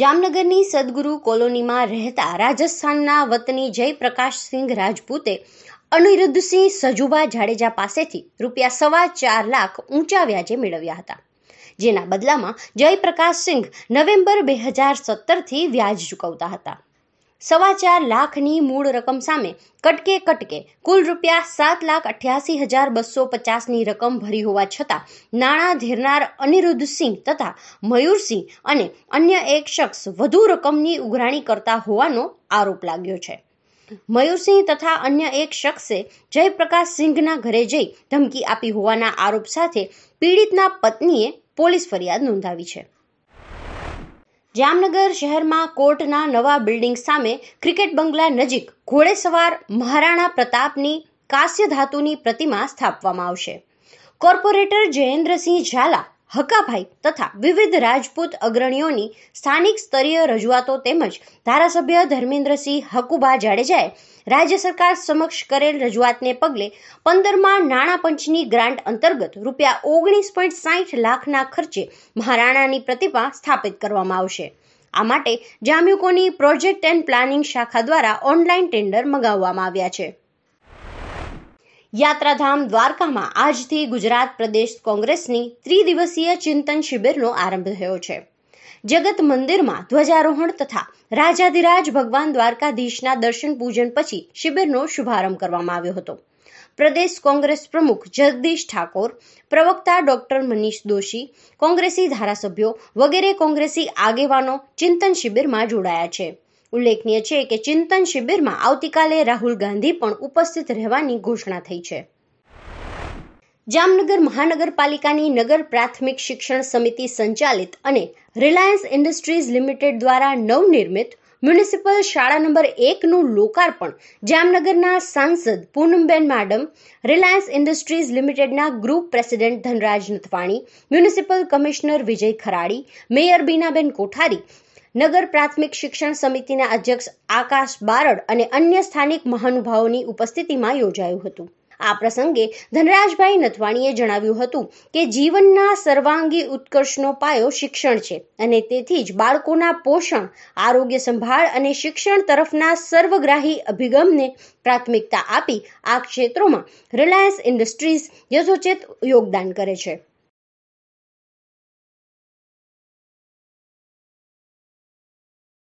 જામનગરની સદગુરુ કોલોનીમાં રહેતા રાજસ્થાનના વતની જયપ્રકાશસિંહ રાજપૂતે અનિરુદ્ધસિંહ સજુબા જાડેજા પાસેથી રૂપિયા સવા ચાર લાખ ઊંચા વ્યાજે મેળવ્યા હતા જેના બદલામાં જયપ્રકાશસિંહ નવેમ્બર બે હજાર સત્તરથી વ્યાજ ચૂકવતા હતા સવા ચાર લાખની મૂળ રકમ સામે કટકે કટકે કુલ રૂપિયા સાત લાખ અઠ્યાસી હજાર બસો પચાસની રકમ ભરી હોવા છતાં નાણાં ધીરનાર અનિરુદ્ધસિંહ તથા મયુરસિંહ અને અન્ય એક શખ્સ વધુ રકમની ઉઘરાણી કરતા હોવાનો આરોપ લાગ્યો છે મયુરસિંહ તથા અન્ય એક શખ્સે જયપ્રકાશ સિંઘના ઘરે જઈ ધમકી આપી હોવાના આરોપ સાથે પીડિતના પત્નીએ પોલીસ ફરિયાદ નોંધાવી છે જામનગર શહેરમાં કોર્ટના નવા બિલ્ડિંગ સામે ક્રિકેટ બંગલા નજીક ઘોડેસવાર મહારાણા પ્રતાપની કાસ્ય ધાતુની પ્રતિમા સ્થાપવામાં આવશે કોર્પોરેટર જયેન્દ્રસિંહ ઝાલા હકાભાઈ તથા વિવિધ રાજપૂત અગ્રણીઓની સ્થાનિક સ્તરીય રજૂઆતો તેમજ ધારાસભ્ય ધર્મેન્દ્રસિંહ હકુબા જાડેજાએ રાજ્ય સરકાર સમક્ષ કરેલ રજૂઆતને પગલે પંદરમાં નાણાં પંચની ગ્રાન્ટ અંતર્ગત રૂપિયા ઓગણીસ પોઈન્ટ સાઠ લાખના ખર્ચે મહારાણાની પ્રતિમા સ્થાપિત કરવામાં આવશે આ માટે જામ્યુકોની પ્રોજેક્ટ એન્ડ પ્લાનિંગ શાખા દ્વારા ઓનલાઈન ટેન્ડર મંગાવવામાં આવ્યા છે યાત્રાધામ દ્વારકામાં આજથી ગુજરાત પ્રદેશ કોંગ્રેસની ત્રિદિવસીય ચિંતન શિબિરનો આરંભ થયો છે જગત મંદિરમાં ધ્વજારોહણ તથા રાજાધિરાજ ભગવાન દ્વારકાધીશના દર્શન પૂજન પછી શિબિરનો શુભારંભ કરવામાં આવ્યો હતો પ્રદેશ કોંગ્રેસ પ્રમુખ જગદીશ ઠાકોર પ્રવક્તા ડોક્ટર મનીષ દોશી કોંગ્રેસી ધારાસભ્યો વગેરે કોંગ્રેસી આગેવાનો ચિંતન શિબિરમાં જોડાયા છે ઉલ્લેખનીય છે કે ચિંતન શિબિરમાં આવતીકાલે રાહુલ ગાંધી પણ ઉપસ્થિત રહેવાની ઘોષણા થઈ છે જામનગર મહાનગરપાલિકાની નગર પ્રાથમિક શિક્ષણ સમિતિ સંચાલિત અને રિલાયન્સ ઇન્ડસ્ટ્રીઝ લિમિટેડ દ્વારા નવનિર્મિત મ્યુનિસિપલ શાળા નંબર એકનું લોકાર્પણ જામનગરના સાંસદ પૂનમબેન માડમ રિલાયન્સ ઇન્ડસ્ટ્રીઝ લિમિટેડના group president Dhanraj Nathwani municipal commissioner Vijay Kharadi mayor Binaben Kothari નગર પ્રાથમિક શિક્ષણ સમિતિના અધ્યક્ષ આકાશ બારડ અને અન્ય સ્થાનિક મહાનુભાવોની ઉપસ્થિતિમાં યોજાયું હતું આ પ્રસંગે ધનરાજભાઈ નથવાણીએ જણાવ્યું હતું કે જીવનના સર્વાંગી ઉત્કર્ષનો પાયો શિક્ષણ છે અને તેથી જ બાળકોના પોષણ આરોગ્ય સંભાળ અને શિક્ષણ તરફના સર્વગ્રાહી અભિગમને પ્રાથમિકતા આપી આ ક્ષેત્રોમાં રિલાયન્સ ઇન્ડસ્ટ્રીઝ યથોચેત યોગદાન કરે છે